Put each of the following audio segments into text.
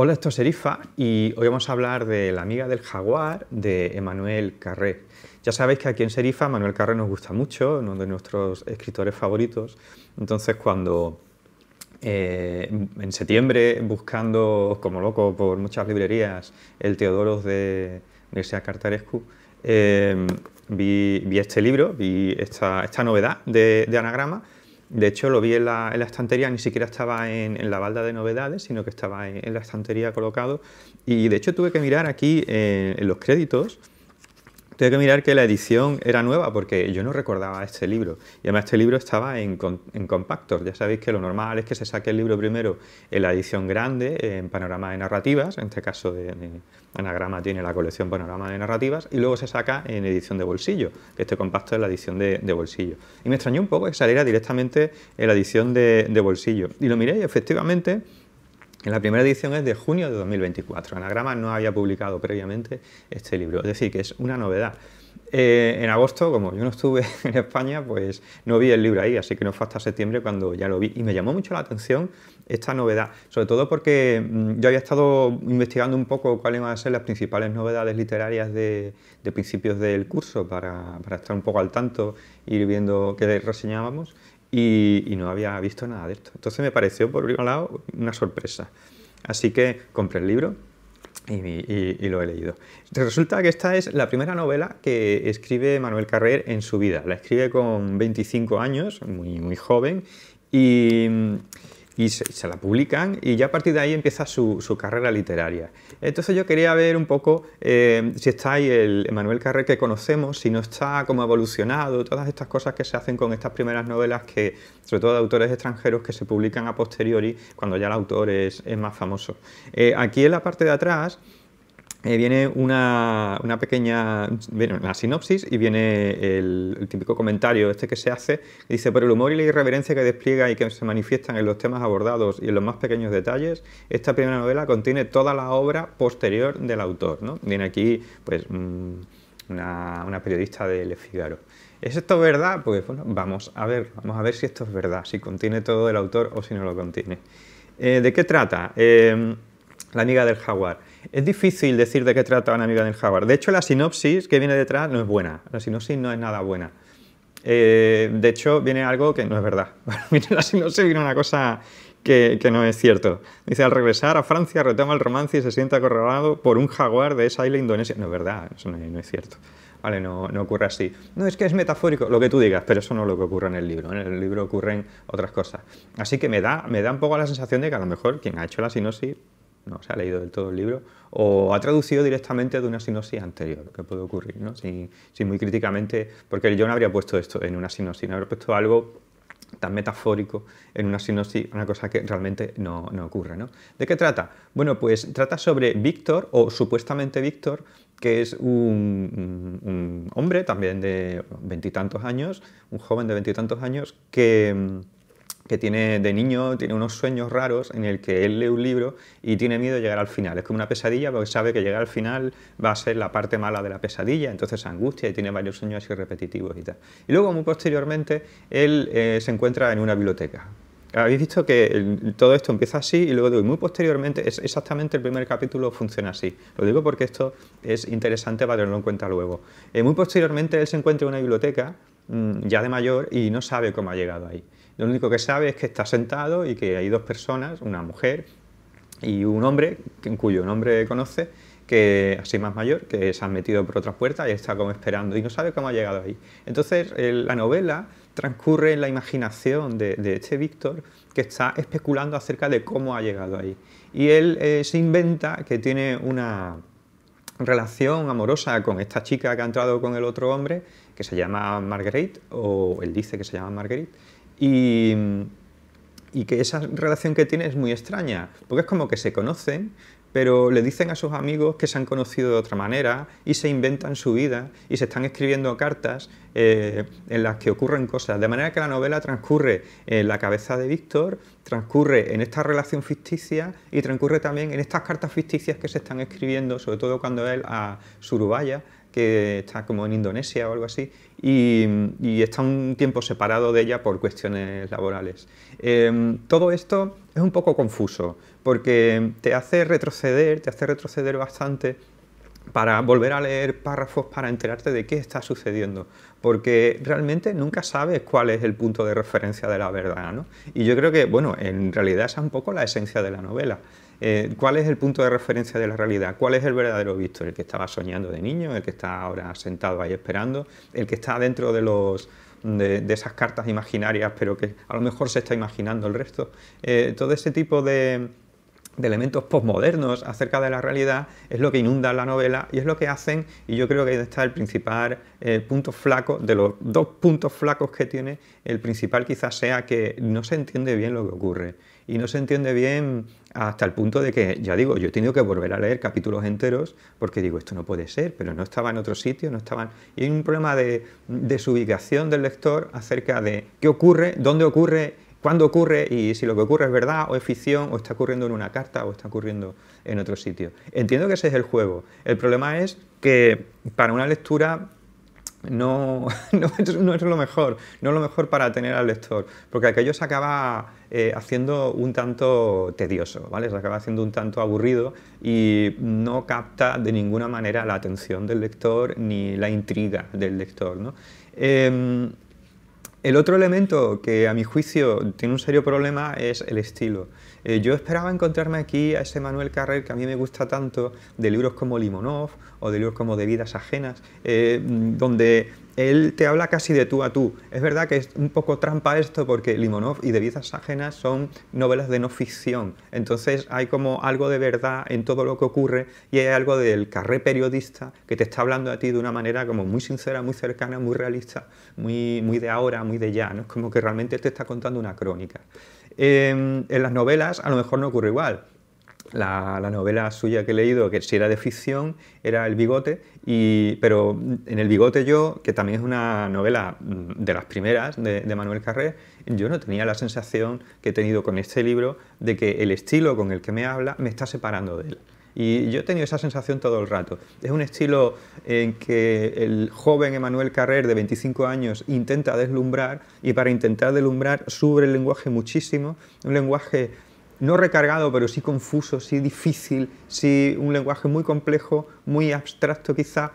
Hola, esto es Serifa y hoy vamos a hablar de La amiga del jaguar de Emanuel Carré. Ya sabéis que aquí en Serifa Manuel Carré nos gusta mucho, uno de nuestros escritores favoritos. Entonces cuando eh, en septiembre, buscando como loco por muchas librerías el Teodoro de Universidad Cartarescu, eh, vi, este libro, vi esta, novedad de Anagrama de hecho, lo vi en la, estantería, ni siquiera estaba en, la balda de novedades, sino que estaba en, la estantería colocado. Y de hecho tuve que mirar aquí eh, en los créditos tengo que mirar que la edición era nueva porque yo no recordaba este libro. Y además este libro estaba en, en compactos. Ya sabéis que lo normal es que se saque el libro primero en la edición grande, en panorama de narrativas, en este caso de, Anagrama tiene la colección panorama de narrativas, y luego se saca en edición de bolsillo, que este compacto es la edición de, bolsillo. Y me extrañó un poco que saliera directamente en la edición de, de bolsillo. Y lo miré y efectivamente la primera edición es de junio de 2024. Anagrama no había publicado previamente este libro, es decir, que es una novedad. Eh, en agosto, como yo no estuve en España, pues no vi el libro ahí, así que no fue hasta septiembre cuando ya lo vi. Y me llamó mucho la atención esta novedad, sobre todo porque mm, yo había estado investigando un poco cuáles iban a ser las principales novedades literarias de, principios del curso para, para, estar un poco al tanto, ir viendo qué reseñábamos y, no había visto nada de esto. Entonces me pareció, por un lado, una sorpresa. Así que compré el libro y, lo he leído. Resulta que esta es la primera novela que escribe Manuel Carrer en su vida. La escribe con 25 años, muy, muy joven, y y se, la publican y ya a partir de ahí empieza su, carrera literaria. Entonces yo quería ver un poco eh, si está ahí el Manuel Carré que conocemos, si no está, cómo ha evolucionado, todas estas cosas que se hacen con estas primeras novelas que, sobre todo de autores extranjeros, que se publican a posteriori cuando ya el autor es, más famoso. Eh, aquí en la parte de atrás eh, viene una, pequeña la sinopsis y viene el, típico comentario este que se hace, que dice, por el humor y la irreverencia que despliega y que se manifiestan en los temas abordados y en los más pequeños detalles, esta primera novela contiene toda la obra posterior del autor. ¿no? Viene aquí pues, mm, una, periodista de Le Figaro. ¿Es esto verdad? Pues bueno, vamos a ver, vamos a ver si esto es verdad, si contiene todo el autor o si no lo contiene. Eh, ¿De qué trata? Eh, la amiga del jaguar. Es difícil decir de qué trata una amiga del Jaguar. De hecho, la sinopsis que viene detrás no es buena. La sinopsis no es nada buena. Eh, de hecho, viene algo que no es verdad. Mira, la sinopsis, viene una cosa que, no es cierto. Dice, al regresar a Francia retoma el romance y se siente acorralado por un jaguar de esa isla indonesia. No es verdad, eso no, es cierto. Vale, no, no, ocurre así. No, es que es metafórico, lo que tú digas, pero eso no es lo que ocurre en el libro. En el libro ocurren otras cosas. Así que me da, me da un poco la sensación de que a lo mejor quien ha hecho la sinopsis no se ha leído del todo el libro, o ha traducido directamente de una sinopsis anterior, que puede ocurrir, ¿no? Si, muy críticamente, porque yo no habría puesto esto en una sinopsis, no habría puesto algo tan metafórico en una sinopsis, una cosa que realmente no, ocurre. ¿no? ¿De qué trata? Bueno, pues trata sobre Víctor, o supuestamente Víctor, que es un hombre también de veintitantos años, un joven de veintitantos años, que que tiene de niño, tiene unos sueños raros en el que él lee un libro y tiene miedo de llegar al final. Es como una pesadilla porque sabe que llegar al final va a ser la parte mala de la pesadilla, entonces angustia y tiene varios sueños así repetitivos y tal. Y luego, muy posteriormente, él eh, se encuentra en una biblioteca. Habéis visto que todo esto empieza así y luego muy posteriormente, es exactamente el primer capítulo funciona así. Lo digo porque esto es interesante para tenerlo en cuenta luego. Eh, muy posteriormente él se encuentra en una biblioteca, mm, ya de mayor, y no sabe cómo ha llegado ahí. Lo único que sabe es que está sentado y que hay dos personas, una mujer y un hombre, cuyo nombre conoce, que así más mayor, que se han metido por otra puerta y está como esperando y no sabe cómo ha llegado ahí. Entonces, eh, la novela transcurre en la imaginación de, este Víctor que está especulando acerca de cómo ha llegado ahí. Y él eh, se inventa que tiene una relación amorosa con esta chica que ha entrado con el otro hombre, que se llama Marguerite, o él dice que se llama Marguerite, y, que esa relación que tiene es muy extraña, porque es como que se conocen, pero le dicen a sus amigos que se han conocido de otra manera y se inventan su vida y se están escribiendo cartas eh, en las que ocurren cosas. De manera que la novela transcurre en la cabeza de Víctor, transcurre en esta relación ficticia y transcurre también en estas cartas ficticias que se están escribiendo, sobre todo cuando él a Surubaya que está como en Indonesia o algo así, y, está un tiempo separado de ella por cuestiones laborales. Em, todo esto es un poco confuso, porque te hace retroceder, te hace retroceder bastante para volver a leer párrafos para enterarte de qué está sucediendo, porque realmente nunca sabes cuál es el punto de referencia de la verdad, ¿no? Y yo creo que, bueno, en realidad esa es un poco la esencia de la novela. Eh, cuál es el punto de referencia de la realidad, cuál es el verdadero visto, el que estaba soñando de niño, el que está ahora sentado ahí esperando, el que está dentro de los de, esas cartas imaginarias, pero que a lo mejor se está imaginando el resto. Eh, todo ese tipo de, elementos posmodernos acerca de la realidad es lo que inunda la novela y es lo que hacen, y yo creo que ahí está el principal eh, punto flaco, de los dos puntos flacos que tiene, el principal quizás sea que no se entiende bien lo que ocurre y no se entiende bien hasta el punto de que, ya digo, yo he tenido que volver a leer capítulos enteros porque digo, esto no puede ser, pero no estaba en otro sitio, no estaban... Y hay un problema de desubicación del lector acerca de qué ocurre, dónde ocurre, cuándo ocurre y si lo que ocurre es verdad o es ficción o está ocurriendo en una carta o está ocurriendo en otro sitio. Entiendo que ese es el juego. El problema es que para una lectura no, es, no, es, lo mejor, no es lo mejor para tener al lector, porque aquello se acaba eh, haciendo un tanto tedioso, ¿vale? Se acaba haciendo un tanto aburrido y no capta de ninguna manera la atención del lector ni la intriga del lector, ¿no? Em, el otro elemento que a mi juicio tiene un serio problema es el estilo. Eh, yo esperaba encontrarme aquí a ese Manuel Carrer que a mí me gusta tanto de libros como Limonov o de libros como De vidas ajenas, eh, donde él te habla casi de tú a tú. Es verdad que es un poco trampa esto porque Limonov y De vidas ajenas son novelas de no ficción. Entonces hay como algo de verdad en todo lo que ocurre y hay algo del carré periodista que te está hablando a ti de una manera como muy sincera, muy cercana, muy realista, muy, muy de ahora, muy de ya. Es como que realmente te está contando una crónica. Em, en las novelas a lo mejor no ocurre igual la, novela suya que he leído, que si era de ficción, era El Bigote, y, pero en El Bigote yo, que también es una novela mm, de las primeras de, Manuel Carrer, yo no tenía la sensación que he tenido con este libro de que el estilo con el que me habla me está separando de él. Y yo he tenido esa sensación todo el rato. Es un estilo en que el joven Emanuel Carrer de 25 años intenta deslumbrar y para intentar deslumbrar sube el lenguaje muchísimo, un lenguaje no recargado, pero sí confuso, sí difícil, sí un lenguaje muy complejo, muy abstracto quizá,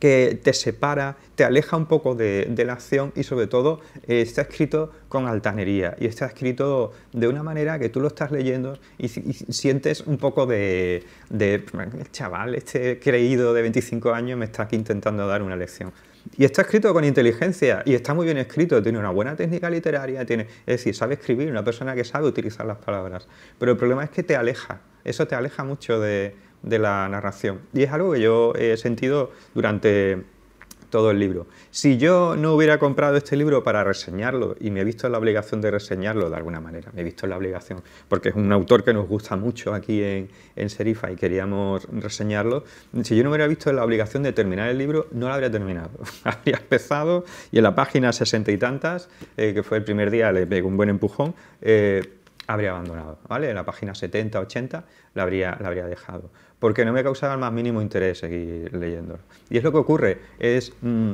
que te separa, te aleja un poco de, la acción y sobre todo eh, está escrito con altanería y está escrito de una manera que tú lo estás leyendo y, sientes un poco de, de, chaval, este creído de 25 años me está aquí intentando dar una lección. Y está escrito con inteligencia y está muy bien escrito, tiene una buena técnica literaria, tiene, es decir, sabe escribir, una persona que sabe utilizar las palabras. Pero el problema es que te aleja, eso te aleja mucho de, de la narración. Y es algo que yo he sentido durante todo el libro. Si yo no hubiera comprado este libro para reseñarlo y me he visto la obligación de reseñarlo de alguna manera, me he visto la obligación, porque es un autor que nos gusta mucho aquí en, Serifa y queríamos reseñarlo, si yo no me hubiera visto en la obligación de terminar el libro, no lo habría terminado. habría empezado y en la página sesenta y tantas, eh, que fue el primer día, le pegó un buen empujón. Eh, habría abandonado, ¿vale? En la página 70, 80 la habría, la habría dejado, porque no me causaba el más mínimo interés seguir leyéndolo. Y es lo que ocurre, es... Mm,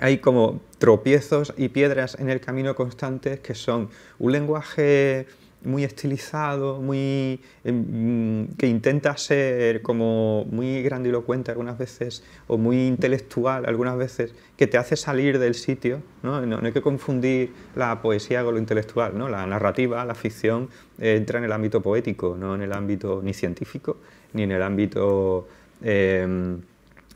hay como tropiezos y piedras en el camino constantes que son un lenguaje muy estilizado, muy, em, mm, que intenta ser como muy grandilocuente algunas veces o muy intelectual algunas veces, que te hace salir del sitio. No, no, hay que confundir la poesía con lo intelectual. ¿no? La narrativa, la ficción, eh, entra en el ámbito poético, no en el ámbito ni científico, ni en el ámbito... Em,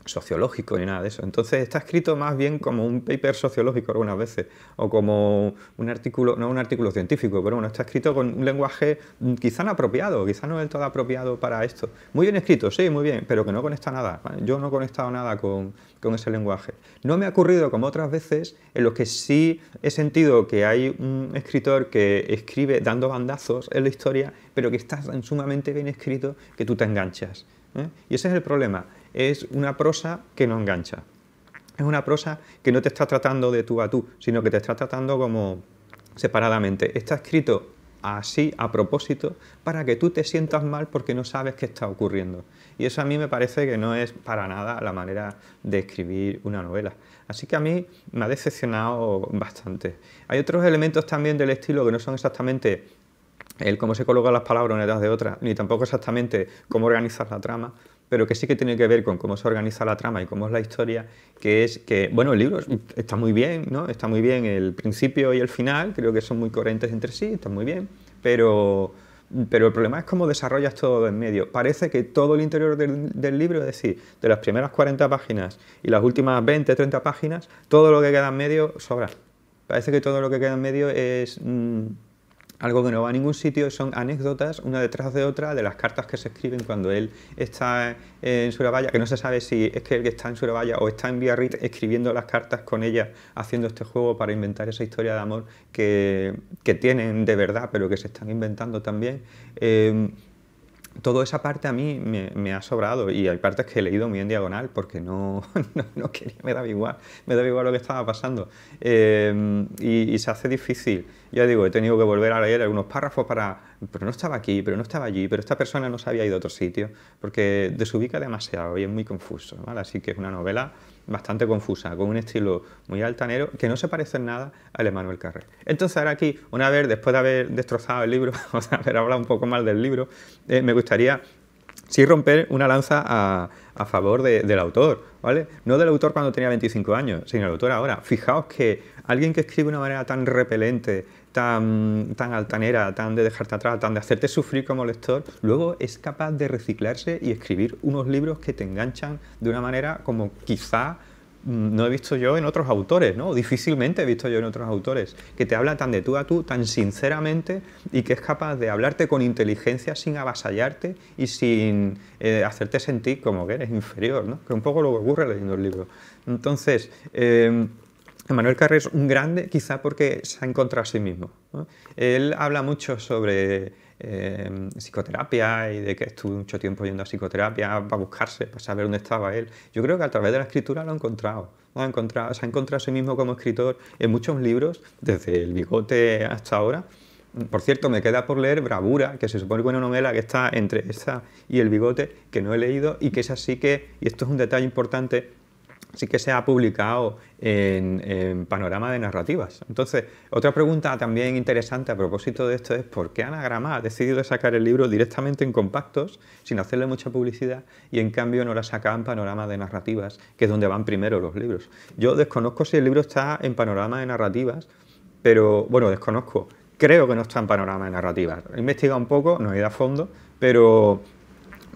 sociológico ni nada de eso. Entonces está escrito más bien como un paper sociológico algunas veces, o como un artículo, no un artículo científico, pero bueno, está escrito con un lenguaje mm, quizá no apropiado, quizá no del todo apropiado para esto. Muy bien escrito, sí, muy bien, pero que no conecta nada. Yo no he conectado nada con, con ese lenguaje. No me ha ocurrido como otras veces en los que sí he sentido que hay un escritor que escribe dando bandazos en la historia, pero que está sumamente bien escrito, que tú te enganchas. ¿eh? Y ese es el problema, es una prosa que no engancha. Es una prosa que no te está tratando de tú a tú, sino que te está tratando como separadamente. Está escrito así a propósito para que tú te sientas mal porque no sabes qué está ocurriendo. Y eso a mí me parece que no es para nada la manera de escribir una novela. Así que a mí me ha decepcionado bastante. Hay otros elementos también del estilo que no son exactamente el cómo se colocan las palabras en detrás de otra, ni tampoco exactamente cómo organizar la trama, pero que sí que tiene que ver con cómo se organiza la trama y cómo es la historia, que es que, bueno, el libro está muy bien, ¿no? Está muy bien el principio y el final, creo que son muy coherentes entre sí, están muy bien, pero, pero el problema es cómo desarrollas todo en medio. Parece que todo el interior del, libro, es decir, de las primeras 40 páginas y las últimas 20, 30 páginas, todo lo que queda en medio sobra. Parece que todo lo que queda en medio es... Mm, algo que no va a ningún sitio son anécdotas una detrás de otra de las cartas que se escriben cuando él está eh, en Surabaya, que no se sabe si es que él está en Surabaya o está en Biarritz escribiendo las cartas con ella, haciendo este juego para inventar esa historia de amor que, tienen de verdad, pero que se están inventando también. Eh, toda esa parte a mí me, ha sobrado y hay partes que he leído muy en diagonal porque no, no, quería, me daba igual, me daba igual lo que estaba pasando. Em, y, se hace difícil. Ya digo, he tenido que volver a leer algunos párrafos para, pero no estaba aquí, pero no estaba allí, pero esta persona no se había ido a otro sitio, porque desubica demasiado y es muy confuso. ¿vale? Así que es una novela bastante confusa, con un estilo muy altanero que no se parece en nada al Emmanuel Carrer. Entonces ahora aquí, una vez, después de haber destrozado el libro, o sea, haber hablado un poco mal del libro, eh, me gustaría sí romper una lanza a, a favor del autor, ¿vale? No del autor cuando tenía 25 años, sino del autor ahora. Fijaos que alguien que escribe de una manera tan repelente, tan, tan altanera, tan de dejarte atrás, tan de hacerte sufrir como lector, luego es capaz de reciclarse y escribir unos libros que te enganchan de una manera como quizá no he visto yo en otros autores, ¿no? Difícilmente he visto yo en otros autores, que te habla tan de tú a tú, tan sinceramente y que es capaz de hablarte con inteligencia sin avasallarte y sin eh, hacerte sentir como que eres inferior, ¿no? Que un poco lo que ocurre leyendo el libro. Entonces, em, Manuel Carré es un grande quizá porque se ha encontrado a sí mismo. Él habla mucho sobre Em, psicoterapia y de que estuve mucho tiempo yendo a psicoterapia para buscarse, para saber dónde estaba él. Yo creo que a través de la escritura lo ha encontrado. Lo ha encontrado se ha encontrado a sí mismo como escritor en muchos libros, desde El Bigote hasta ahora. Por cierto, me queda por leer Bravura, que se supone que es una novela que está entre esta y El Bigote, que no he leído y que es así que, y esto es un detalle importante, sí que se ha publicado en, Panorama de Narrativas. Entonces, otra pregunta también interesante a propósito de esto es por qué Anagrama ha decidido sacar el libro directamente en compactos, sin hacerle mucha publicidad, y en cambio no la saca en Panorama de Narrativas, que es donde van primero los libros. Yo desconozco si el libro está en Panorama de Narrativas, pero bueno, desconozco. Creo que no está en Panorama de Narrativas. He investigado un poco, no he ido a fondo, pero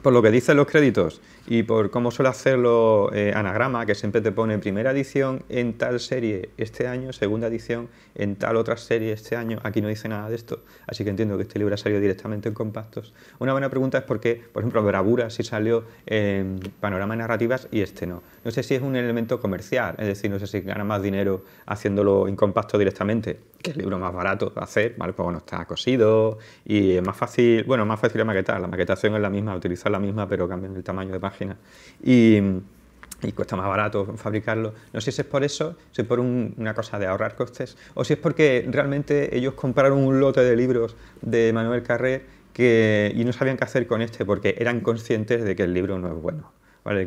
por lo que dicen los créditos y por cómo suele hacerlo eh, Anagrama, que siempre te pone primera edición en tal serie este año, segunda edición en tal otra serie este año, aquí no dice nada de esto, así que entiendo que este libro ha salido directamente en compactos. Una buena pregunta es por qué, por ejemplo, Bravura sí salió en panorama narrativas y este no. No sé si es un elemento comercial, es decir, no sé si gana más dinero haciéndolo en compacto directamente, que el libro más barato de hacer, ¿vale? Pues está cosido y es más fácil, bueno, más fácil de maquetar, la maquetación es la misma, utilizar la misma, pero cambian el tamaño de página. Y, cuesta más barato fabricarlo. No sé si es por eso, si es por una cosa de ahorrar costes, o si es porque realmente ellos compraron un lote de libros de Manuel Carré y no sabían qué hacer con este porque eran conscientes de que el libro no es bueno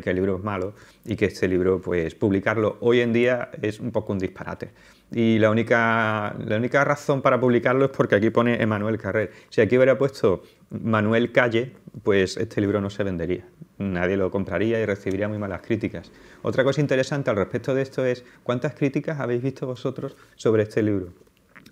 que el libro es malo y que este libro, pues publicarlo hoy en día es un poco un disparate. Y la única, la única razón para publicarlo es porque aquí pone Emanuel Carrer. Si aquí hubiera puesto Manuel Calle, pues este libro no se vendería. Nadie lo compraría y recibiría muy malas críticas. Otra cosa interesante al respecto de esto es cuántas críticas habéis visto vosotros sobre este libro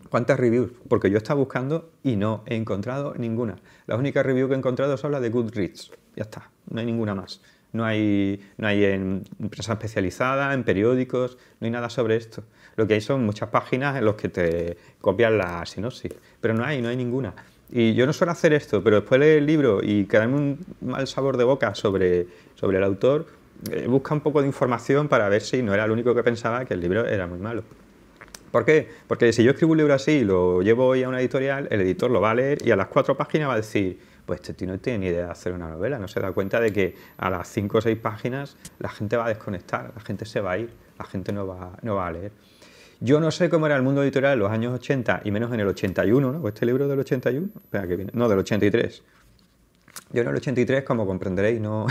cuántas reviews, porque yo estaba buscando y no he encontrado ninguna. La única review que he encontrado es habla de Goodreads. Ya está, no hay ninguna más no hay, no hay en prensa especializada, en periódicos, no hay nada sobre esto. Lo que hay son muchas páginas en las que te copian la sinopsis, pero no hay, no hay ninguna. Y yo no suelo hacer esto, pero después leer el libro y quedarme un mal sabor de boca sobre, sobre el autor, eh, busca un poco de información para ver si no era el único que pensaba que el libro era muy malo. ¿Por qué? Porque si yo escribo un libro así y lo llevo hoy a una editorial, el editor lo va a leer y a las cuatro páginas va a decir, pues este tío no tiene ni idea de hacer una novela, no se da cuenta de que a las cinco o seis páginas la gente va a desconectar, la gente se va a ir, la gente no va, no va a leer. Yo no sé cómo era el mundo editorial en los años 80 y menos en el 81, ¿no? Este libro del 81, espera que viene, no, del 83. Yo en el 83, como comprenderéis, no,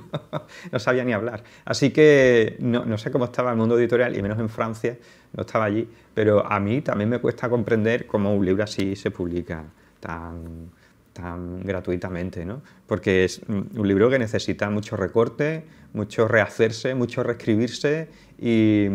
no, sabía ni hablar. Así que no, no, sé cómo estaba el mundo editorial, y menos en Francia, no estaba allí. Pero a mí también me cuesta comprender cómo un libro así se publica tan, gratuitamente, ¿no? Porque es un libro que necesita mucho recorte, mucho rehacerse, mucho reescribirse y,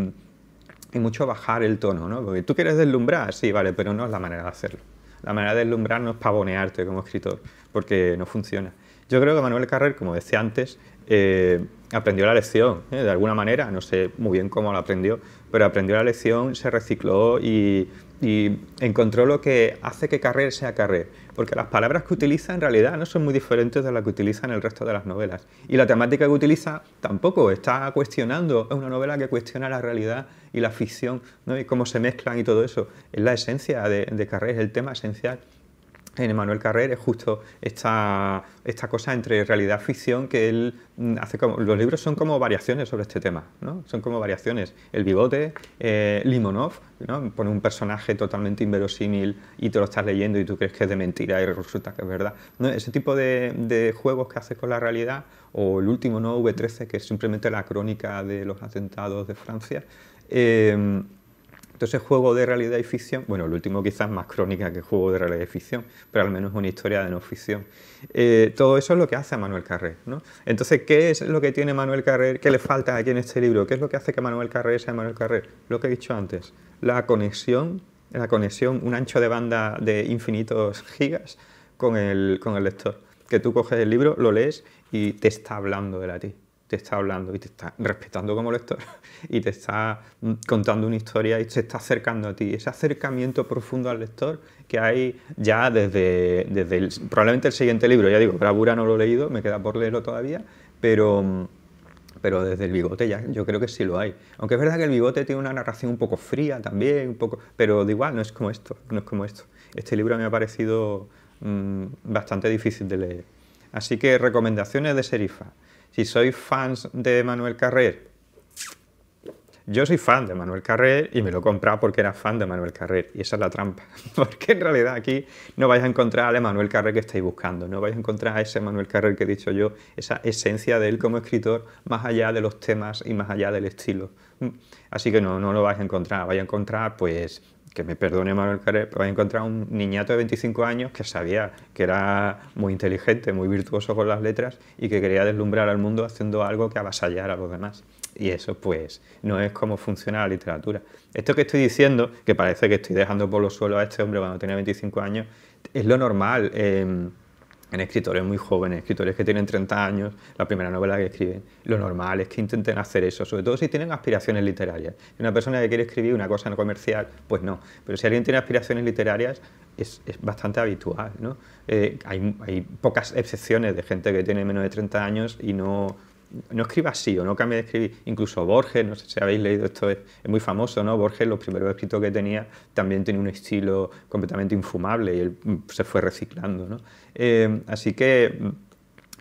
mucho bajar el tono, ¿no? Porque tú quieres deslumbrar, sí, vale, pero no es la manera de hacerlo. La manera de deslumbrar no es pavonearte como escritor, porque no funciona. Yo creo que Manuel Carrer, como decía antes, eh, aprendió la lección, ¿eh? de alguna manera, no sé muy bien cómo la aprendió, pero aprendió la lección, se recicló y y encontró lo que hace que Carrer sea Carrer, porque las palabras que utiliza en realidad no son muy diferentes de las que utiliza en el resto de las novelas. Y la temática que utiliza tampoco, está cuestionando, es una novela que cuestiona la realidad y la ficción, ¿no? y cómo se mezclan y todo eso. Es la esencia de, de Carrer, es el tema esencial en Emanuel Carrer es justo esta, esta cosa entre realidad ficción que él mm, hace como... Los libros son como variaciones sobre este tema, ¿no? Son como variaciones. El bigote, eh, Limonov, ¿no? Pone un personaje totalmente inverosímil y te lo estás leyendo y tú crees que es de mentira y resulta que es verdad. ¿No? Ese tipo de, juegos que hace con la realidad, o el último, ¿no? V13, que es simplemente la crónica de los atentados de Francia, eh, entonces, juego de realidad y ficción, bueno, el último quizás más crónica que juego de realidad y ficción, pero al menos una historia de no ficción. Eh, todo eso es lo que hace a Manuel Carrer. Entonces, ¿qué es lo que tiene Manuel Carrer? ¿Qué le falta aquí en este libro? ¿Qué es lo que hace que Manuel Carrer sea Manuel Carrer? Lo que he dicho antes, la conexión, la conexión, un ancho de banda de infinitos gigas con el, con el lector. Que tú coges el libro, lo lees y te está hablando de la ti te está hablando y te está respetando como lector y te está mm, contando una historia y se está acercando a ti. Ese acercamiento profundo al lector que hay ya desde, probablemente el siguiente libro, ya digo, Bravura no lo he leído, me queda por leerlo todavía, pero, mm, pero desde el bigote ya yo creo que sí lo hay. Aunque es verdad que el bigote tiene una narración un poco fría también, un poco, pero de igual no es como esto, no es como esto. Este libro me ha parecido mm, bastante difícil de leer. Así que recomendaciones de Serifa si sois fans de Manuel Carrer, yo soy fan de Manuel Carrer y me lo he comprado porque era fan de Manuel Carrer. Y esa es la trampa. Porque en realidad aquí no vais a encontrar al Manuel Carrer que estáis buscando. No vais a encontrar a ese Manuel Carrer que he dicho yo, esa esencia de él como escritor, más allá de los temas y más allá del estilo. Mm. Así que no, no lo vais a encontrar. Vais a encontrar, pues, que me perdone Manuel Carrer, pero he encontrado un niñato de 25 años que sabía que era muy inteligente, muy virtuoso con las letras y que quería deslumbrar al mundo haciendo algo que avasallara a los demás. Y eso pues no es como funciona la literatura. Esto que estoy diciendo, que parece que estoy dejando por los suelos a este hombre cuando tenía 25 años, es lo normal. Eh, en escritores muy jóvenes, escritores que tienen 30 años, la primera novela que escriben. Lo normal es que intenten hacer eso, sobre todo si tienen aspiraciones literarias. una persona que quiere escribir una cosa comercial, pues no. Pero si alguien tiene aspiraciones literarias, es, bastante habitual. Eh, hay pocas excepciones de gente que tiene menos de 30 años y no no escriba así o no cambie de escribir. Incluso Borges, no sé si habéis leído esto, es, muy famoso, ¿no? Borges, los primeros escritos que tenía, también tenía un estilo completamente infumable y él mm, se fue reciclando, ¿no? Eh, así que mm,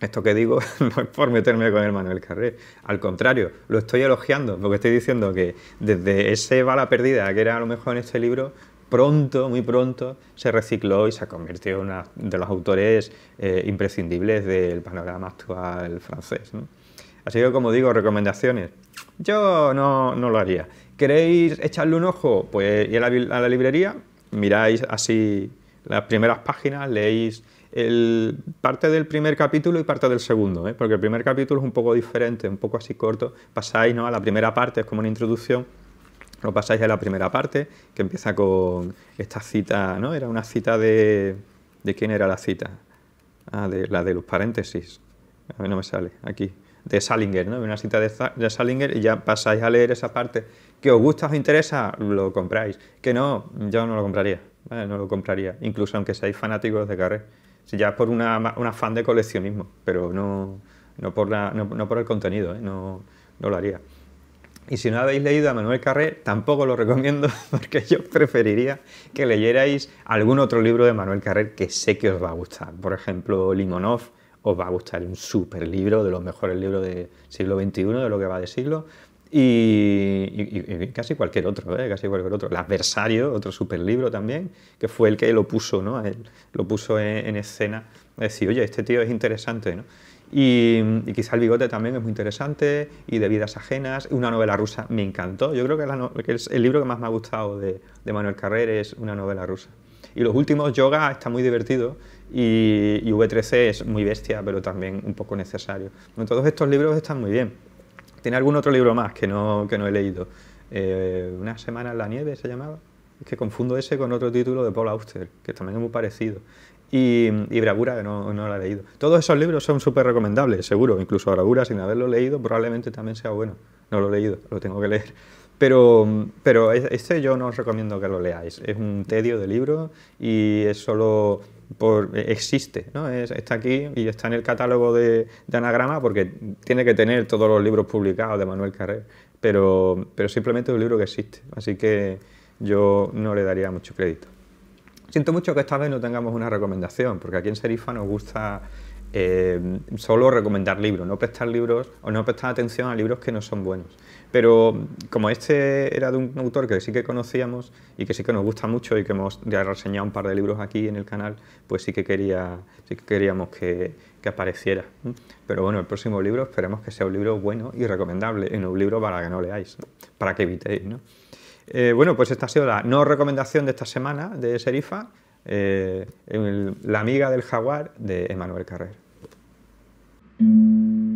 esto que digo no es por meterme con el Manuel Carré, al contrario, lo estoy elogiando, porque estoy diciendo que desde ese bala perdida que era a lo mejor en este libro, pronto, muy pronto, se recicló y se convirtió en uno de los autores eh, imprescindibles del panorama actual francés. ¿no? Así que como digo, recomendaciones. Yo no, lo haría. ¿Queréis echarle un ojo? Pues ir a la, librería, miráis así las primeras páginas, leéis el, parte del primer capítulo y parte del segundo, ¿eh? porque el primer capítulo es un poco diferente, un poco así corto. Pasáis ¿no? a la primera parte, es como una introducción, lo pasáis a la primera parte, que empieza con esta cita, ¿no? Era una cita de... ¿De quién era la cita? Ah, de la de los paréntesis. A mí no me sale, aquí de Salinger, ¿no? una cita de, Salinger y ya pasáis a leer esa parte que os gusta, os interesa, lo compráis. Que no, yo no lo compraría, no lo compraría, incluso aunque seáis fanáticos de Carré. Si ya es por un afán de coleccionismo, pero no, no, por, no, por el contenido, ¿eh? no, no lo haría. Y si no habéis leído a Manuel Carré, tampoco lo recomiendo porque yo preferiría que leyerais algún otro libro de Manuel Carré que sé que os va a gustar. Por ejemplo, Limonov, os va a gustar. Un super libro, de los mejores libros del siglo XXI, de lo que va de siglo. Y, casi cualquier otro, ¿eh? casi cualquier otro. El adversario, otro super libro también, que fue el que lo puso, ¿no? lo puso en, escena. Decir, oye, este tío es interesante, ¿no? Y, quizá El Bigote también es muy interesante, y De Vidas Ajenas, una novela rusa, me encantó. Yo creo que, es el libro que más me ha gustado de, de Manuel Carrer es una novela rusa. Y los últimos, Yoga, está muy divertido, y, y V13 e es muy bestia, pero también un poco necesario. Bueno, todos estos libros están muy bien. Tiene algún otro libro más que no, que no he leído. Eh, Una semana en la nieve se llamaba. Es que confundo ese con otro título de Paul Auster, que también es muy parecido. Y, y Bravura, que no, no he leído. Todos esos libros son súper recomendables, seguro. Incluso Bravura, sin haberlo leído, probablemente también sea bueno. No lo he leído, lo tengo que leer. Pero, pero e, este yo no os recomiendo que lo leáis. Es un tedio de libro y es solo eh, existe, ¿no? está aquí y está en el catálogo de, anagrama porque tiene que tener todos los libros publicados de Manuel Carrer, pero, pero simplemente es un libro que existe, así que yo no le daría mucho crédito. Siento mucho que esta vez no tengamos una recomendación, porque aquí en Serifa nos gusta eh, solo recomendar libros, no prestar libros o no prestar atención a libros que no son buenos. Pero como este era de un autor que sí que conocíamos y que sí que nos gusta mucho y que hemos ya reseñado un par de libros aquí en el canal, pues sí que, quería, queríamos que, apareciera. Pero bueno, el próximo libro esperemos que sea un libro bueno y recomendable, en no un libro para que no leáis, para que evitéis. Eh, bueno, pues esta ha sido la no recomendación de esta semana de Serifa, eh, La amiga del jaguar de Emanuel Carrera. Thank you.